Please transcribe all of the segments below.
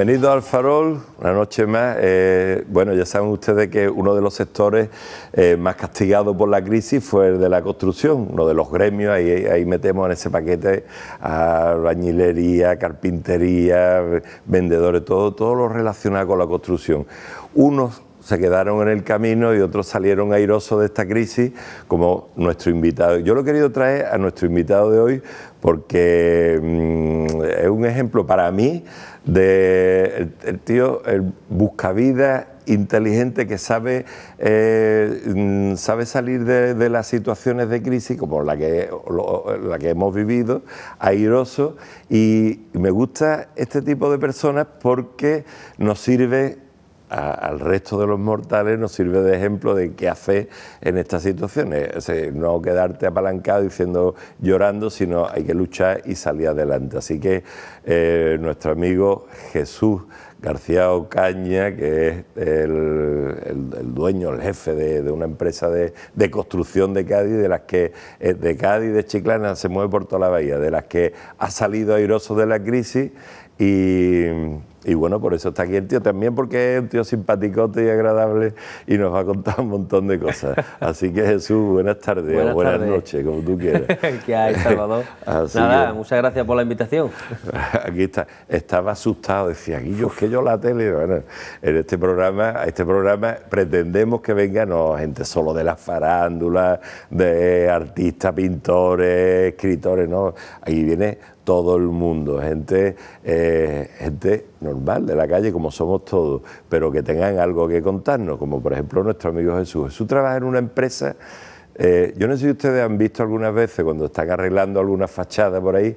Bienvenidos al Farol, una noche más. Eh, bueno, ya saben ustedes que uno de los sectores eh, más castigados por la crisis fue el de la construcción, uno de los gremios, ahí, metemos en ese paquete a bañilería, carpintería, vendedores, todo, todo lo relacionado con la construcción. Unos se quedaron en el camino y otros salieron airosos de esta crisis, como nuestro invitado. Yo lo he querido traer a nuestro invitado de hoy porque mm, es un ejemplo para mí de el, tío, el vida, inteligente que sabe, eh, mm, sabe salir de, las situaciones de crisis como la que, la que hemos vivido, airoso, y me gusta este tipo de personas porque nos sirve al resto de los mortales nos sirve de ejemplo de qué hacer en estas situaciones. no quedarte apalancado diciendo llorando, sino hay que luchar y salir adelante. Así que eh, nuestro amigo Jesús García Ocaña, que es el, dueño, el jefe de, de una empresa de, de, construcción de Cádiz, de las que eh, de Cádiz, de Chiclana, se mueve por toda la bahía, de las que ha salido airoso de la crisis y y bueno, por eso está aquí el tío también, porque es un tío simpaticote y agradable y nos va a contar un montón de cosas. Así que Jesús, buenas tardes o buenas noches, como tú quieras. ¿Qué hay, Salvador? Nada, muchas gracias por la invitación. aquí está. Estaba asustado, decía, Guillo, es que yo la tele. Bueno, en este programa, este programa pretendemos que venga no gente solo de las farándulas, de artistas, pintores, escritores, ¿no? Ahí viene todo el mundo, gente, eh, gente normal de la calle como somos todos, pero que tengan algo que contarnos, como por ejemplo nuestro amigo Jesús. Jesús trabaja en una empresa eh, yo no sé si ustedes han visto algunas veces cuando están arreglando alguna fachada por ahí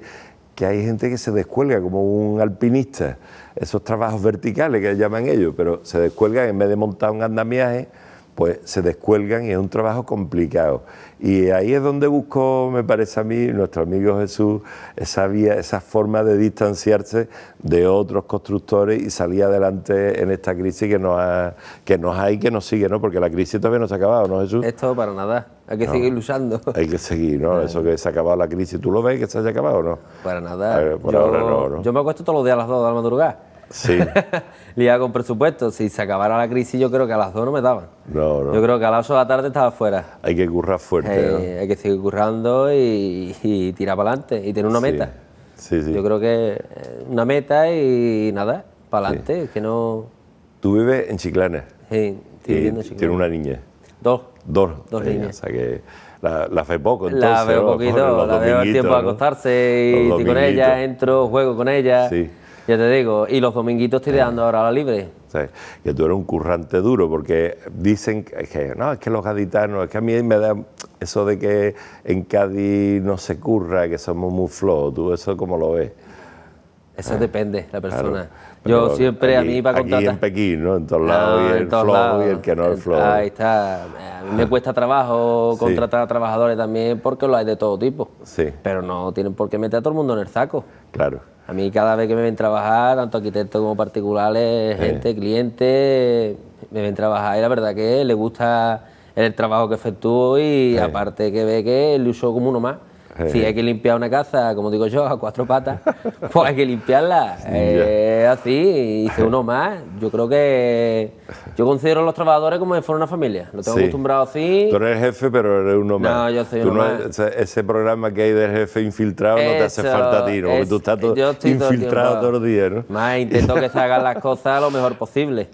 que hay gente que se descuelga como un alpinista, esos trabajos verticales que llaman ellos, pero se descuelgan en vez de montar un andamiaje, pues se descuelgan y es un trabajo complicado. Y ahí es donde buscó, me parece a mí, nuestro amigo Jesús, esa vía, esa forma de distanciarse de otros constructores y salir adelante en esta crisis que nos, ha, que nos hay, que nos sigue, ¿no? Porque la crisis todavía no se ha acabado, ¿no, Jesús? Esto para nada, hay que seguir luchando. Hay que seguir, ¿no? Eso que se ha acabado la crisis, ¿tú lo ves que se haya acabado o no? Para nada. yo, Yo me acuesto todos los días a las 2 de la madrugada Sí. Liga con presupuesto. Si se acabara la crisis, yo creo que a las 2 no me daban. Yo creo que a las 8 de la tarde estaba fuera. Hay que currar fuerte. Eh, hay que seguir currando y, tirar para adelante y tener una meta. Sí, sí. Yo creo que eh, una meta y nada, para adelante. Que no... Tú vives en Chiclana. Sí, estoy viviendo en Tienes una niña. Dos. Dos, Dos niñas. O sea que la, la poco, entonces. La veo poquito, la veo el tiempo a acostarse y estoy con ella, entro, juego con ella. Sí. Ya te digo, y los dominguitos estoy dando ahora la libre. Sí, que tú eres un currante duro, porque dicen que no, es que los gaditanos, es que a mí me da eso de que en Cádiz no se curra, que somos muy flojos, tú eso cómo lo ves. Eso ah, depende, la persona. Yo siempre a mí para contratar. Aquí en Pekín, ¿no? En todos lados, y el flow y el que no es flojo. Ahí está. A mí me cuesta trabajo contratar a trabajadores también porque lo hay de todo tipo. Sí. Pero no tienen por qué meter a todo el mundo en el saco. Claro. A mí cada vez que me ven trabajar, tanto arquitectos como particulares, gente, clientes, me ven trabajar y la verdad que le gusta el trabajo que efectúo y aparte que ve que lo uso como uno más. Eh. Si hay que limpiar una casa, como digo yo, a cuatro patas, pues hay que limpiarla. ...es eh, así, hice uno más. Yo creo que. Yo considero a los trabajadores como si fuera una familia. Lo tengo acostumbrado así. Tú eres jefe, pero eres uno más. ese programa que hay de jefe infiltrado no te hace falta a tú estás infiltrado todos los días, ¿no? Más, intento que se hagan las cosas lo mejor posible.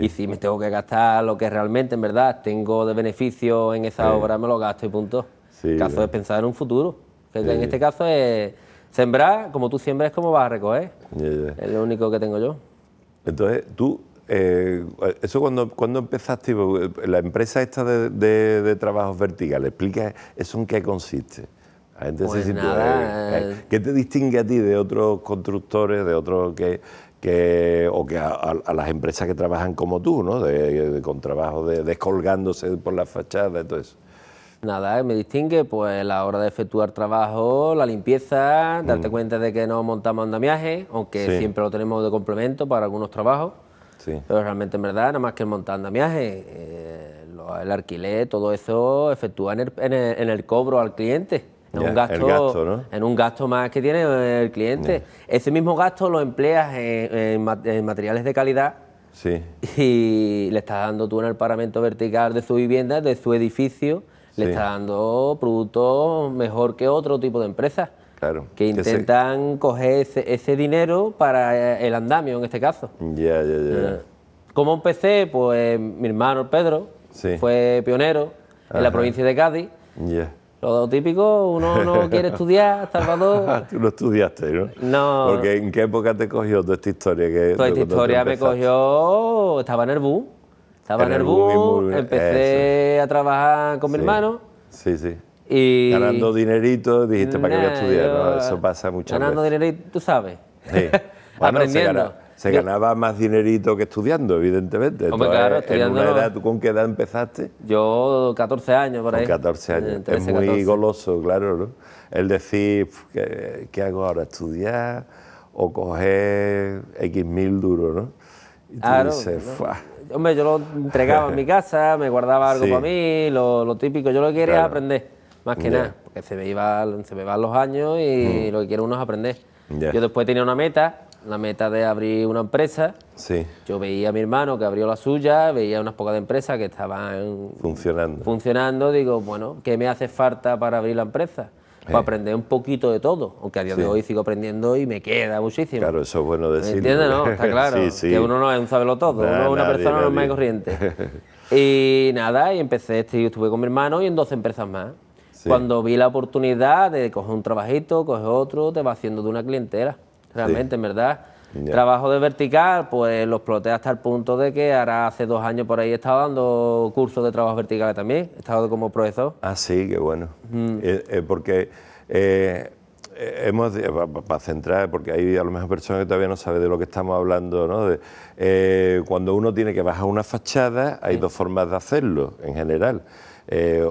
Y si me tengo que gastar lo que realmente, en verdad, tengo de beneficio en esa obra, me lo gasto y punto. caso de pensar en un futuro en este caso es sembrar, como tú siembras, como vas a recoger. Es lo único que tengo yo. Entonces, tú, eh, eso cuando, cuando empezaste, la empresa esta de, de, de trabajos verticales, explica eso en qué consiste. Pues eh. Eh, ¿Qué te distingue a ti de otros constructores, de otros que, que o que a, las empresas que trabajan como tú, ¿no? De, de con trabajo descolgándose por la fachada y todo eso. Nada, ¿eh? me distingue pues la hora de efectuar trabajo, la limpieza, darte mm. cuenta de que no montamos andamiaje, aunque siempre lo tenemos de complemento para algunos trabajos. Pero realmente en verdad, nada más que el montar andamiaje, eh, el alquiler, todo eso efectúa en el, cobro al cliente. En, un gasto, en un gasto más que tiene el cliente. Ese mismo gasto lo empleas en, materiales de calidad y le estás dando tú en el paramento vertical de su vivienda, de su edificio, le está dando productos mejor que otro tipo de empresas. que intentan coger ese, dinero para eh, el andamio en este caso. Ya, ya, ya. ¿Cómo empecé? Pues mi hermano Pedro fue pionero en la provincia de Cádiz. Lo típico, uno no quiere estudiar, Salvador. Tú no estudiaste, ¿no? No. Porque ¿en qué época te cogió toda esta historia? Que toda esta historia me cogió, estaba en el boom... Estaba en el boom empecé a trabajar con mi hermano. Sí, sí. Y ganando dinerito, dijiste, ¿para qué voy a estudiar? Eso pasa mucho. ganando Ganando dinerito, tú sabes. Sí. Aprendiendo. Se, ganaba más dinerito que estudiando, evidentemente. claro, En ¿tú ¿Con qué edad empezaste? Yo, 14 años, por ahí. 14 años. Eh, es muy goloso, claro, ¿no? El decir, ¿qué, hago ahora? ¿Estudiar o coger X mil duros, no? Y tú dices, Hombre, yo lo entregaba en mi casa, me guardaba algo para mí, lo, típico. Yo lo que quería aprender, más que nada, porque se me, se me van los años y mm. lo que quiero uno es aprender. Yo después tenía una meta, la meta de abrir una empresa. Yo veía a mi hermano que abrió la suya, veía unas pocas empresas que estaban funcionando. funcionando. Digo, bueno, ¿qué me hace falta para abrir la empresa? pues aprender un poquito de todo, aunque a día de hoy sigo aprendiendo y me queda muchísimo. Claro, eso es bueno decirlo. ¿Entiendes? No, ¿eh? está claro, que uno no es un sabelo todo, es una persona normal y corriente. y nada, y empecé, este... estuve con mi hermano y en 12 empresas más. Cuando vi la oportunidad de coger un trabajito, coger otro, te va haciendo de una clientela, realmente, en verdad Trabajo de vertical, pues lo exploté hasta el punto de que ahora hace dos años por ahí he estado dando cursos de trabajo vertical también, he estado como profesor. Ah, sí, qué bueno. Eh, eh, porque eh, hemos, para centrar, porque hay a lo mejor personas que todavía no saben de lo que estamos hablando, ¿no? cuando uno tiene que bajar una fachada, hay dos formas de hacerlo en general.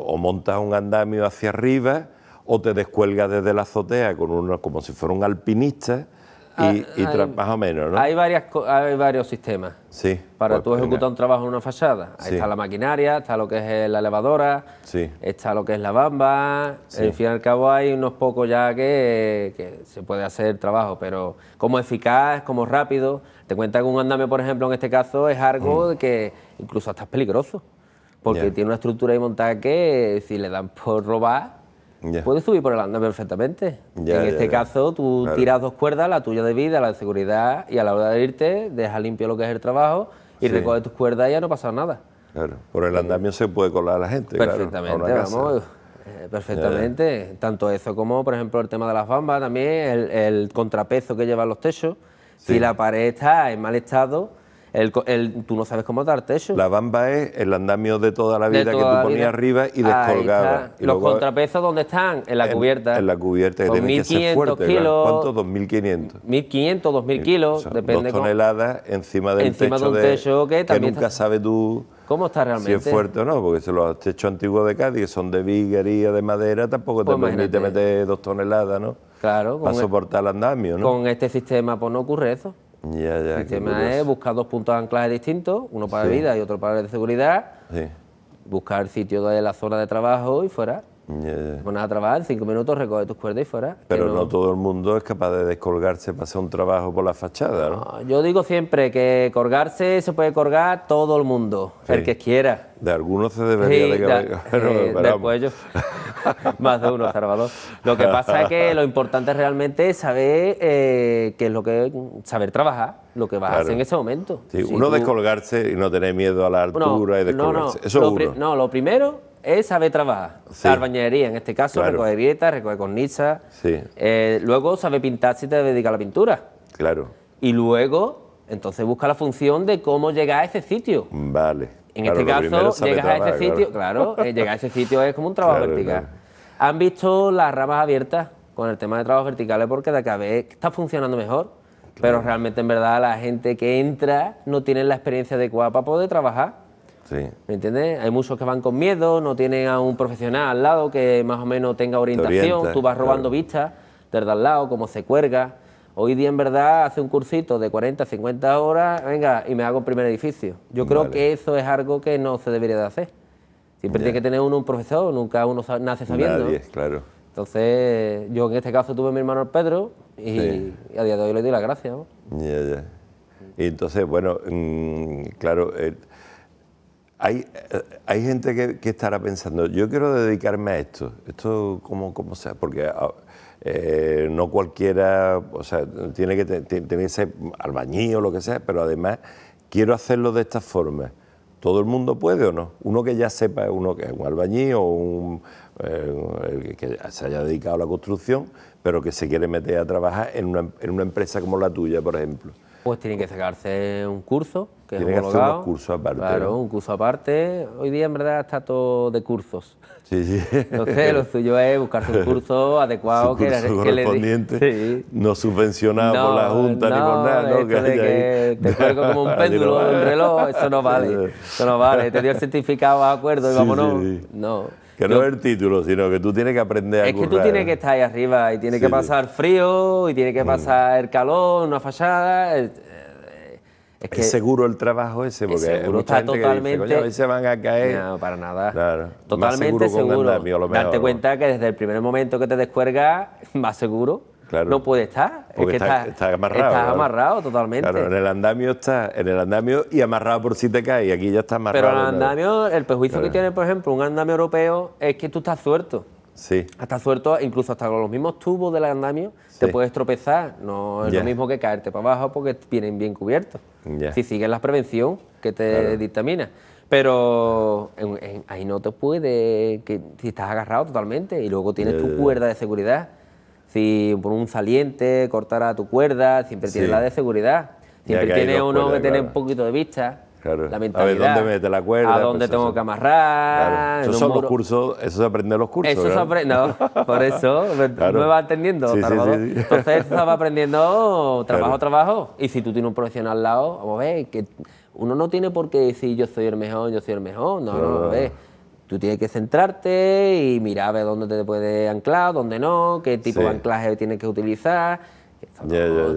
o montas un andamio hacia arriba o te descuelgas desde la azotea con uno como si fuera un alpinista y, ah, más o menos, ¿no? Hay, varias, hay varios sistemas. Sí. Para tú ejecutar un trabajo en una fachada. Ahí está la maquinaria, está lo que es la elevadora, sí. está lo que es la bamba. Al En fin y al cabo hay unos pocos ya que, se puede hacer trabajo, pero como eficaz, como rápido. Te cuenta que un andamio, por ejemplo, en este caso, es algo mm. que incluso hasta es peligroso. Porque tiene una estructura y montaje que si le dan por robar puedes subir por el andamio perfectamente. en este caso, tú tiras dos cuerdas, la tuya de vida, la de seguridad, y a la hora de irte, deja limpio lo que es el trabajo y recoges recoge tus cuerdas y ya no pasa nada. Claro, por el andamio se puede colar a la gente. Perfectamente, vamos. Eh, perfectamente, tanto eso como, por ejemplo, el tema de las bambas también, el, contrapeso que llevan los techos. Si la pared está en mal estado, tú no sabes cómo dar techo... La bamba es el andamio de toda la vida que tú ponías arriba y descolgabas. Los contrapesos, ¿dónde están? En la cubierta. En, la cubierta, que tiene que ser fuerte. Kilos, 2.500. 1.500, 2.000 kilos, depende. Dos toneladas encima del encima de un techo que, nunca sabes tú... ¿Cómo está Si es fuerte o no, porque si los techos antiguos de Cádiz, que son de viguería, de madera, tampoco te pues permite meter dos toneladas, ¿no? Claro. Para e- soportar el andamio, ¿no? Con este sistema, pues no ocurre eso el tema es buscar dos puntos de anclaje distintos, uno para vida y otro para la seguridad, buscar el sitio de la zona de trabajo y fuera. Yeah, a trabajar, cinco minutos recoge tus cuerdas y fuera. Pero no... todo el mundo es capaz de descolgarse para hacer un trabajo por la fachada, ¿no? yo digo siempre que colgarse se puede colgar todo el mundo, el que quiera. De algunos se debería de colgar. Eh, de, Más de uno, Salvador. Lo que pasa es que lo importante realmente es saber eh, qué es lo que saber trabajar, lo que vas a hacer en ese momento. uno descolgarse y no tener miedo a la altura y descolgarse. Eso es uno. No, lo primero es saber trabajar. Sí. en este caso, recoger grietas, recoger cornisas. Sí. Eh, luego, sabe pintar si te dedica a la pintura. Claro. Y luego, entonces, busca la función de cómo llegar a ese sitio. Vale. En este caso, llegas a ese sitio, claro, eh, llegar a ese sitio es como un trabajo vertical. ¿Han visto las ramas abiertas con el tema de trabajos verticales? Porque de ves que está funcionando mejor, pero realmente, en verdad, la gente que entra no tiene la experiencia adecuada para poder trabajar. ¿Me entiendes? Hay muchos que van con miedo, no tienen a un profesional al lado que más o menos tenga orientación, tú vas robando vista... vistas desde al lado, como se cuelga. Hoy día en verdad hace un cursito de 40, 50 horas, venga, y me hago el primer edificio. Yo creo que eso es algo que no se debería de hacer. Siempre tiene que tener uno un profesor, nunca uno nace sabiendo. claro. Entonces, yo en este caso tuve a mi hermano Pedro y, a día de hoy le doy las gracias. Ya, ya. Y entonces, bueno, mm, claro, eh, eh, hay, gente que, estará pensando, yo quiero dedicarme a esto, esto como, sea, porque ah, eh, no cualquiera, o sea, tiene que ser albañí albañil o lo que sea, pero además quiero hacerlo de esta forma. ¿Todo el mundo puede o no? Uno que ya sepa, uno que es un albañil o un, eh, que se haya dedicado a la construcción, pero que se quiere meter a trabajar en una, en una empresa como la tuya, por ejemplo. Pues tiene que sacarse un curso tiene que hacer un curso aparte. Claro, un curso aparte. Hoy día en verdad está todo de cursos. Sí, sí. Entonces lo suyo es buscarse un curso adecuado que, le, que le sí. no subvencionado por la Junta ni por nada. No, que, que te cuelgo como un ah, péndulo en un ah". reloj, eso no vale. Eso no vale. Te dio el certificado, de acuerdo, y vámonos. no. Que no es el título, sino que tú tienes que aprender a Es que tú tienes que estar ahí arriba y tienes que pasar frío y tienes que pasar el calor, una fachada. Eh, es, que, seguro el trabajo ese, porque seguro, está totalmente. Dice, a van a caer. No, para nada. totalmente seguro. Darte cuenta que desde el primer momento que te descuergas, más seguro. no puede estar. es está, amarrado. Está amarrado totalmente. Claro, en el andamio está, en el andamio y amarrado por si te caes, aquí ya está amarrado. Pero el andamio, el perjuicio que tiene, por ejemplo, un andamio europeo es que tú estás suelto. Hasta suelto, incluso hasta con los mismos tubos del andamio, te puedes tropezar. No es lo mismo que caerte para abajo porque vienen bien cubiertos. Si sigues la prevención que te dictamina. Pero ahí no te puede, que, si estás agarrado totalmente y luego tienes tu cuerda de seguridad. Si por un saliente cortara tu cuerda, siempre tienes la de seguridad. Siempre tienes uno que tiene un poquito de vista. La mentalidad. A ver, ¿dónde la cuerda? ¿A pues dónde tengo que amarrar? son los cursos, eso se aprende en los cursos. Eso se aprende, no, por eso no pues, me va atendiendo. Sí, Entonces se va aprendiendo trabajo, trabajo. Y si tú tienes un profesional al lado, vamos a ver, que uno no tiene por qué decir yo soy el mejor, yo soy el mejor, no, no, no, Tú tienes que centrarte y mirar a ver dónde te puede anclar, dónde no, qué tipo de anclaje tienes que utilizar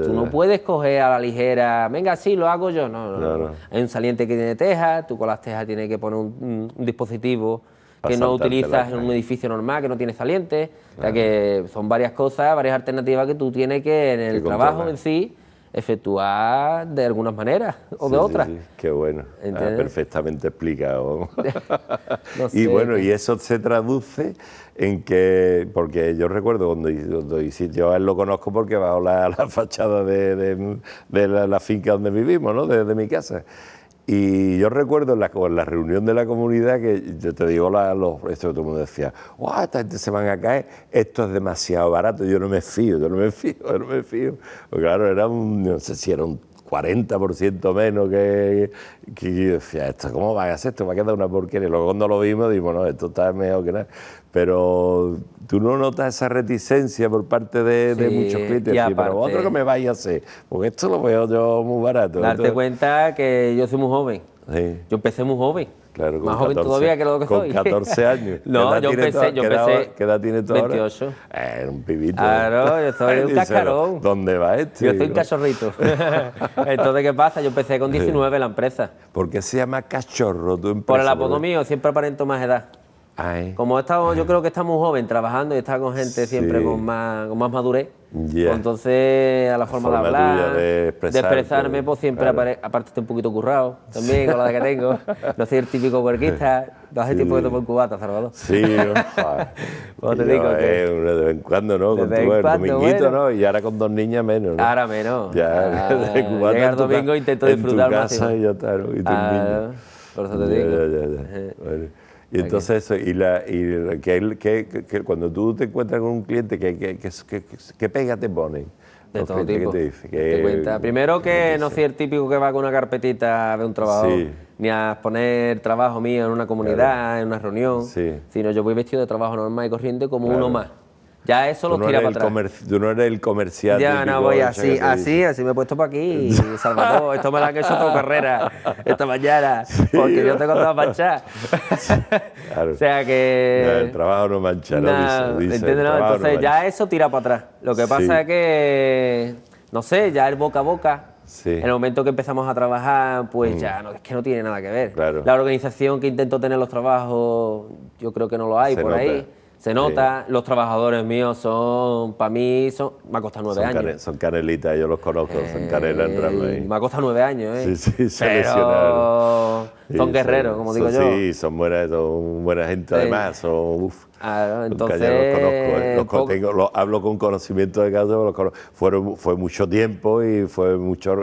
tú no puedes coger a la ligera, venga, sí, lo hago yo. No, no, no, Hay un saliente que tiene teja, tú con las tejas tienes que poner un, dispositivo que no utilizas en un edificio normal, que no tiene saliente. O sea que son varias cosas, varias alternativas que tú tienes que en el trabajo en sí efectuar de alguna manera o de otra. otras. Sí, qué bueno, perfectamente explicado. y bueno, y eso se traduce en que, porque yo recuerdo cuando, cuando yo a él lo conozco porque bajo la, la fachada de, de, la, finca donde vivimos, ¿no? de mi casa. Y yo recuerdo en la, reunión de la comunidad que yo te digo, la, los, esto todo el mundo decía, Esta gente se van a caer, esto es demasiado barato, yo no me fío, yo no me fío, yo no me fío. Porque claro, era un, no sé si era un 40% menos que, que, decía, esto, ¿cómo va a ser esto? Me a quedar una porquería. Luego cuando lo vimos, dijimos no, esto está mejor que nada. Pero tú no notas esa reticencia por parte de, muchos clientes. Y pero vosotros que me vais a hacer, porque esto lo veo yo muy barato. Darte cuenta que yo soy muy joven. Yo empecé muy joven. más joven todavía que lo que soy. Con 14 años. no, yo empecé, ¿qué Edad, ¿Qué edad 28. ahora? Eh, un pibito. Claro, yo soy un cascarón. ¿Dónde va este? Yo soy un cachorrito. Entonces, ¿qué pasa? Yo empecé con 19 la empresa. ¿Por qué se llama cachorro tu empresa? Por el apodo mío, siempre aparento más edad. Como yo creo que está muy joven trabajando y está con gente siempre con más madurez, Yeah. Pues entonces, a la forma, de hablar, de, de, expresarme, pues siempre aparte estoy un poquito currado también con la que tengo. No soy el típico huerquista, no hace sí. tiempo que tomo el cubata, Salvador. Sí, no, pues te digo, eh, de vez en cuando, ¿no? Con tu el dominguito, ¿no? Y ahora con dos niñas menos, Ahora menos. Ya, ah, de cubata. el domingo intento en disfrutar tu casa Y ya está, ¿no? Y tus ah, Por eso te digo. Ya, ya, ya. Bueno. Y entonces, eh, y, la, y que, cuando tú te encuentras con un cliente, ¿qué que, pega te ponen? De todo tipo. Primero que no soy el típico que va con una carpetita de un trabajo, ni a poner trabajo mío en una comunidad, en una reunión, sino yo voy vestido de trabajo normal y corriente como uno más. Ya eso lo tira para atrás. Tú no eres el comercial. Ya, no, voy así, así, así me he puesto para aquí. Salvador, esto me lo han hecho tu carrera esta mañana, porque yo tengo todo manchar. Claro. o sea que. el trabajo no mancha, no, dice, dice, Entonces ya eso tira para atrás. Lo que pasa es que, no sé, ya el boca a boca. Sí. En el momento que empezamos a trabajar, pues mm. ya no, es que no tiene nada que ver. Claro. La organización que intento tener los trabajos, yo creo que no lo hay por ahí. Se nota, los trabajadores míos son, para mí, son, me ha costado nueve años. son canelitas, yo los conozco, son canelas eh, Me ha costado nueve años, ¿eh? Sí, sí, seleccionaron son guerreros, como digo yo. Sí, son buena, son buena gente además. Son, uf, ah, entonces, eh. los conozco, hablo con conocimiento de caso Fueron, fue mucho tiempo y fue mucho...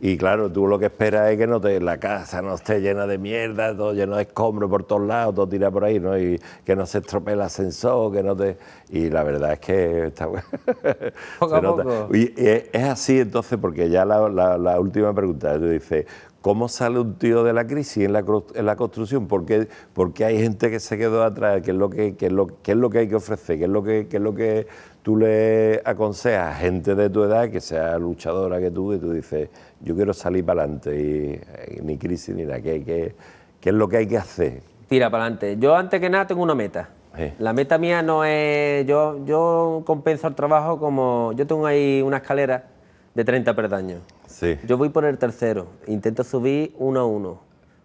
Y claro, tú lo que esperas es que no te, la casa no esté llena de mierda, todo lleno de escombros por todos lados, todo tira por ahí, ¿no? Y que no se estropee el ascensor, que no te... Y la verdad es que está bueno. es así entonces, porque ya la última pregunta, tú dices, ¿Cómo sale un tío de la crisis en la, construcción? ¿Por qué, porque hay gente que se quedó atrás? ¿Qué es lo que, lo, que hay que ofrecer? ¿Qué es lo que, es lo que tú le aconsejas a gente de tu edad que sea luchadora que tú y tú dices, yo quiero salir para adelante y, ni crisis ni nada? ¿Qué, es lo que hay que hacer? Tira para adelante. Yo antes que nada tengo una meta. La meta mía no es. Yo, yo compenso el trabajo como. Yo tengo ahí una escalera de 30 perdaños. Yo voy por el tercero, intento subir uno a uno.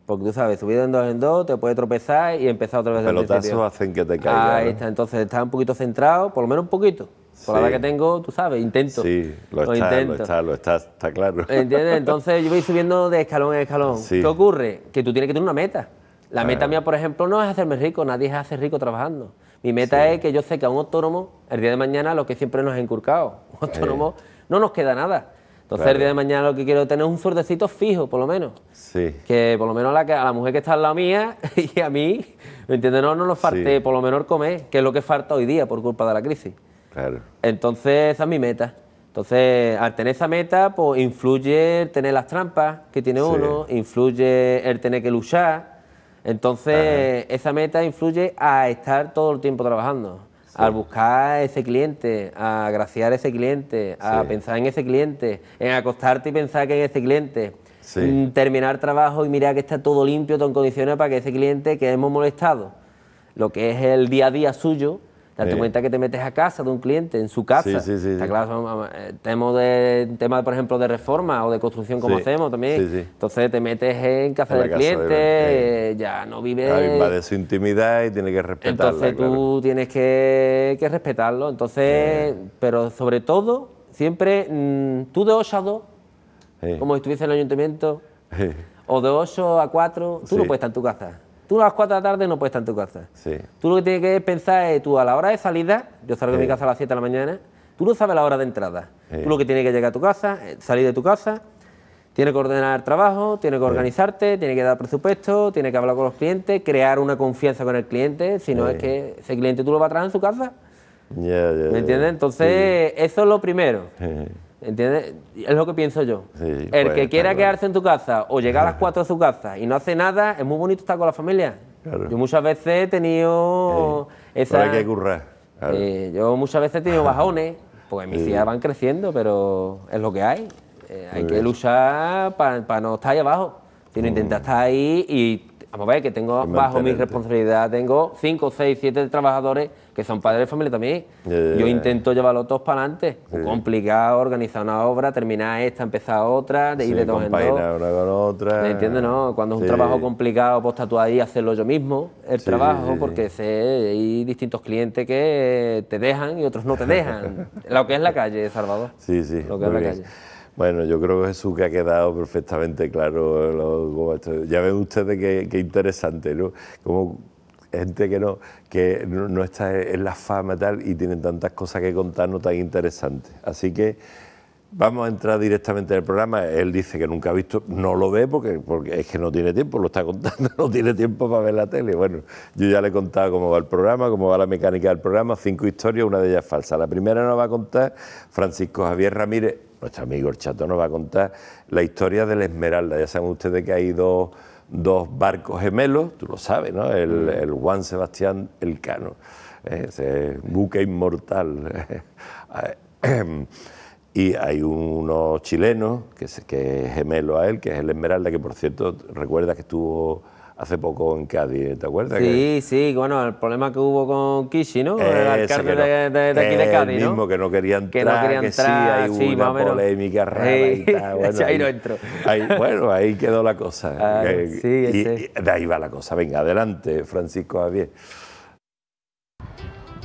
Porque tú sabes, subir en dos en dos, te puede tropezar y empezar otra vez. Los pelotazos hacen que te caigas. Ahí está, entonces estás un poquito centrado, por lo menos un poquito. Por la la que tengo, tú sabes, intento. Sí, lo, está, lo está, está, claro. ¿Entiendes? Entonces yo voy subiendo de escalón en escalón. ¿Qué ocurre? Que tú tienes que tener una meta. La meta mía, por ejemplo, no es hacerme rico, nadie se hace rico trabajando. Mi meta es que yo sé que a un autónomo, el día de mañana, lo que siempre nos ha encurcado... un autónomo, no nos queda nada. Entonces el día de mañana lo que quiero tener un suertecito fijo, por lo menos. Sí. Que por lo menos a la, mujer que está al lado mía y a mí, ¿me entiendes? No, no nos falte por lo menos comer, que es lo que falta hoy día por culpa de la crisis. Claro. Entonces esa es mi meta. Entonces, al tener esa meta, pues influye el tener las trampas que tiene uno, influye el tener que luchar. Entonces, esa meta influye a estar todo el tiempo trabajando al buscar ese cliente, a graciar ese cliente, a pensar en ese cliente, en acostarte y pensar que en ese cliente. terminar trabajo y mirar que está todo limpio, todo en condiciones para que ese cliente que hemos molestado, lo que es el día a día suyo, date cuenta que te metes a casa de un cliente, en su casa. Sí, sí, Está claro, tenemos eh, de, tema, por ejemplo, de reforma o de construcción, como hacemos también. Entonces te metes en casa del cliente, ya no vives. invade su intimidad y tiene que respetarlo. Entonces tú tienes que, respetarlo. Entonces, pero sobre todo, siempre mm, tú de 8 a como si estuviese en el ayuntamiento, o de 8 a cuatro tú no puedes estar en tu casa. Tú a las 4 de la tarde no puedes estar en tu casa. Tú lo que tienes que pensar es, tú a la hora de salida, yo salgo de mi casa a las 7 de la mañana, tú no sabes la hora de entrada. Tú lo que tienes que llegar a tu casa, eh, salir de tu casa, tienes que ordenar el trabajo, tienes que organizarte, tienes que dar presupuesto, tienes que hablar con los clientes, crear una confianza con el cliente, si no es que ese cliente tú lo vas a traer en su casa. ¿Me entiendes? Entonces, eso es lo primero. ¿Entiendes? Es lo que pienso yo. el pues, que quiera quedarse en tu casa o llegar a las 4 de su casa y no hace nada, es muy bonito estar con la familia. Yo muchas veces he tenido hay que currar. yo muchas veces he tenido bajones, porque mis días van creciendo, pero es lo que hay. Eh, hay que luchar para no estar ahí abajo, Tienes que mm. intentar estar ahí y... Vamos a ver, que tengo bajo mi responsabilidad, tengo 5, 6, 7 trabajadores que son padres de familia también. Yo eh. intento llevarlo todos para adelante. Complicado, organizar una obra, terminar esta, empezar otra, de ir de dos en dos. una con otra. ¿Me entiendes? No, cuando es un trabajo complicado, pues tú ahí, hacerlo yo mismo, el trabajo, porque sé, hay distintos clientes que te dejan y otros no te dejan. lo que es la calle, Salvador. Sí, sí. Lo que es la calle. Bueno, yo creo que Jesús que ha quedado perfectamente claro. ya ven ustedes qué, qué interesante, ¿no? gente que no, que no está en la fama tal y tienen tantas cosas que contar no tan interesantes. Así que vamos a entrar directamente en el programa. Él dice que nunca ha visto, no lo ve porque, porque es que no tiene tiempo, lo está contando, no tiene tiempo para ver la tele. Bueno, yo ya le he contado cómo va el programa, cómo va la mecánica del programa, cinco historias, una de ellas falsa. La primera nos va a contar Francisco Javier Ramírez, nuestro amigo el chato, nos va a contar la historia de la Esmeralda. Ya saben ustedes que hay dos dos barcos gemelos, tú lo sabes, ¿no? El, mm. Juan Sebastián Elcano, eh, ese buque inmortal. y hay uno chileno que que es gemelo a él, que es el Esmeralda, que por cierto recuerda que estuvo hace poco en Cádiz, ¿te acuerdas? Sí, sí, bueno, el problema que hubo con Kishi, ¿no? el alcalde de, aquí de Cádiz, el mismo, que no quería entrar, que, no quería entrar, sí, hay una polémica rara y tal. Bueno, ahí no entro. bueno, ahí quedó la cosa. Ah, sí, Y, y de ahí va la cosa. Venga, adelante, Francisco Javier.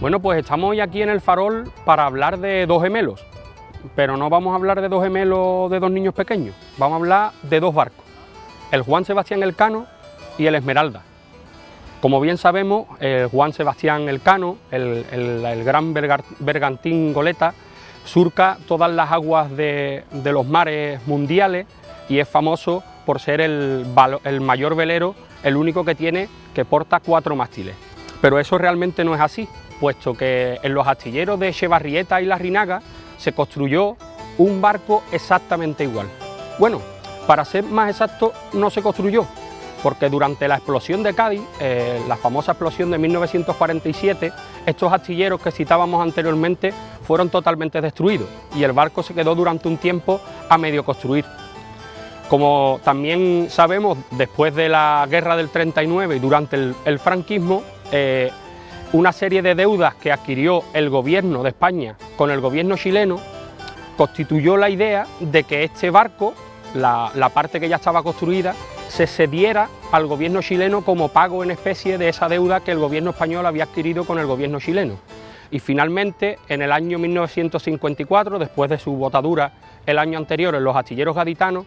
Bueno, pues estamos hoy aquí en el farol para hablar de dos gemelos, pero no vamos a hablar de dos gemelos de dos niños pequeños, vamos a hablar de dos barcos, el Juan Sebastián Elcano y el Esmeralda. Como bien sabemos, eh, Juan Sebastián Elcano, el, gran bergantín goleta, surca todas las aguas de, los mares mundiales y es famoso por ser el, el mayor velero, el único que tiene que porta cuatro mástiles. Pero eso realmente no es así, puesto que en los astilleros de Chevarrieta y La Rinaga se construyó un barco exactamente igual. Bueno, para ser más exacto, no se construyó, porque durante la explosión de Cádiz, eh, la famosa explosión de 1947, estos astilleros que citábamos anteriormente fueron totalmente destruidos y el barco se quedó durante un tiempo a medio construir. Como también sabemos, después de la guerra del 39 y durante el, franquismo, eh, una serie de deudas que adquirió el gobierno de España con el gobierno chileno constituyó la idea de que este barco, la parte que ya estaba construida, se cediera al gobierno chileno como pago en especie de esa deuda que el gobierno español había adquirido con el gobierno chileno. Y finalmente, en el año 1954, después de su botadura el año anterior en los astilleros gaditanos,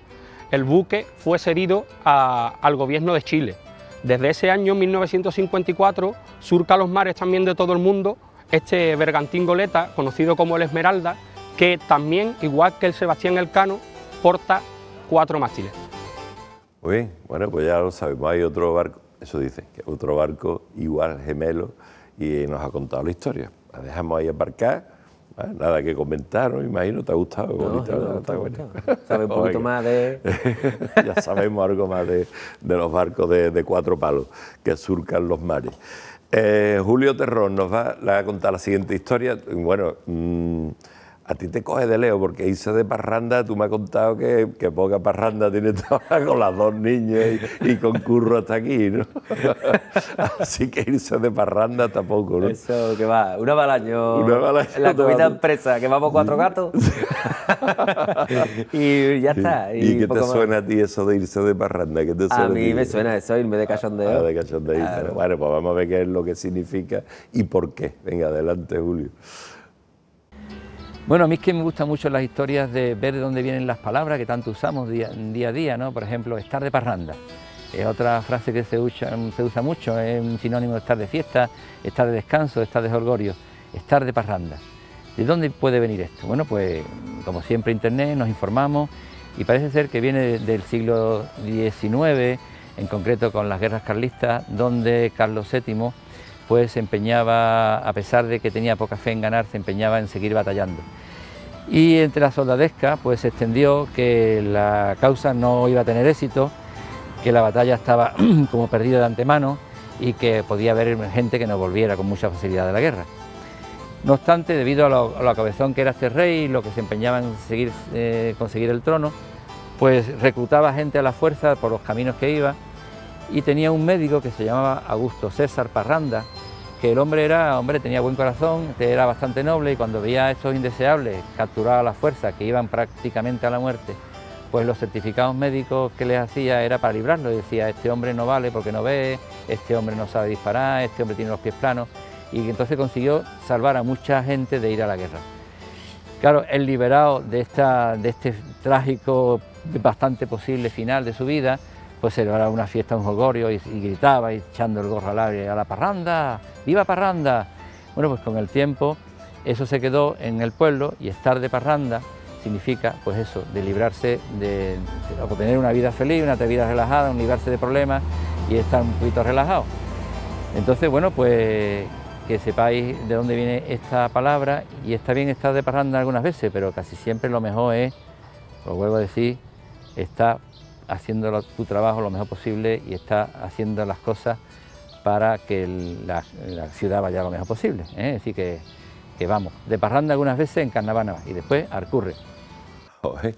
el buque fue cedido al gobierno de Chile. Desde ese año 1954 surca los mares también de todo el mundo este bergantín goleta, conocido como el Esmeralda, que también, igual que el Sebastián Elcano, porta cuatro mástiles bueno, pues ya lo sabemos, hay otro barco, eso dice, otro barco igual, gemelo, y nos ha contado la historia. La dejamos ahí aparcar, nada que comentar, ¿no? imagino, ¿te ha gustado? No, un poquito más de... ya sabemos algo más de, los barcos de, cuatro palos que surcan los mares. Eh, Julio Terrón nos va, a contar la siguiente historia, bueno... Mm, a ti te coge de leo, porque irse de parranda, tú me has contado que, poca parranda tiene trabajo, con las dos niñas y, concurro con curro hasta aquí, ¿no? Así que irse de parranda tampoco, ¿no? Eso, que va, una al Una al En La comida empresa, que vamos cuatro gatos. y ya está. ¿Y, qué te suena a ti eso de irse de parranda? ¿Qué te suena a mí me suena eso, irme de ah, cachondeo. Ah, de cachondeo. Bueno, pues vamos a ver qué es lo que significa y por qué. Venga, adelante, Julio. Bueno, a mí es que me gustan mucho las historias de ver de dónde vienen las palabras que tanto usamos día, a día, ¿no? Por ejemplo, estar de parranda. Es otra frase que se usa, se usa mucho, es un sinónimo de estar de fiesta, estar de descanso, estar de jorgorio, estar de parranda. ¿De dónde puede venir esto? Bueno, pues como siempre Internet, nos informamos y parece ser que viene del siglo XIX, en concreto con las guerras carlistas, donde Carlos VII pues se empeñaba, a pesar de que tenía poca fe en ganar, se empeñaba en seguir batallando. Y entre la soldadesca pues se extendió que la causa no iba a tener éxito, que la batalla estaba como perdida de antemano y que podía haber gente que no volviera con mucha facilidad de la guerra. No obstante, debido a la cabezón que era este rey, lo que se empeñaba en seguir, eh, conseguir el trono, pues reclutaba gente a la fuerza por los caminos que iba y tenía un médico que se llamaba Augusto César Parranda, que el hombre era, hombre, tenía buen corazón, este, era bastante noble y cuando veía a estos indeseables capturados a la fuerza que iban prácticamente a la muerte, pues los certificados médicos que les hacía era para librarlos decía, este hombre no vale porque no ve, este hombre no sabe disparar, este hombre tiene los pies planos y entonces consiguió salvar a mucha gente de ir a la guerra. Claro, el liberado de, esta, de este trágico, bastante posible final de su vida, pues era una fiesta, un jogorio y, gritaba y echando el gorro al aire, a la parranda, viva parranda. Bueno, pues con el tiempo eso se quedó en el pueblo y estar de parranda significa pues eso, de librarse, de, tener una vida feliz, una vida relajada, un librarse de problemas y estar un poquito relajado. Entonces, bueno, pues que sepáis de dónde viene esta palabra y está bien estar de parranda algunas veces, pero casi siempre lo mejor es, lo vuelvo a decir, estar haciendo tu trabajo lo mejor posible y está haciendo las cosas para que la, ciudad vaya lo mejor posible. Así ¿eh? que, vamos, de parranda algunas veces en Carnavana y después Arcurre. Oye,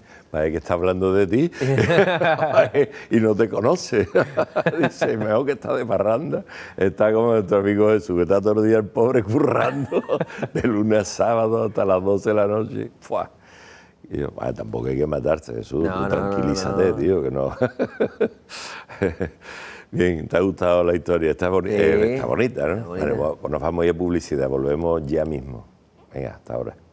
que está hablando de ti y no te conoce. Dice, mejor que está de parranda. Está como nuestro amigo Jesús, que está todo el día el pobre currando de lunes a sábado hasta las 12 de la noche. ¡Fua! Y yo, ah, tampoco hay que matarse, Jesús, tranquilízate, tío, que no. Bien, ¿te ha gustado la historia? Está, eh, bonita, ¿no? Bueno, pues, pues nos vamos a ir a publicidad, volvemos ya mismo. Venga, hasta ahora.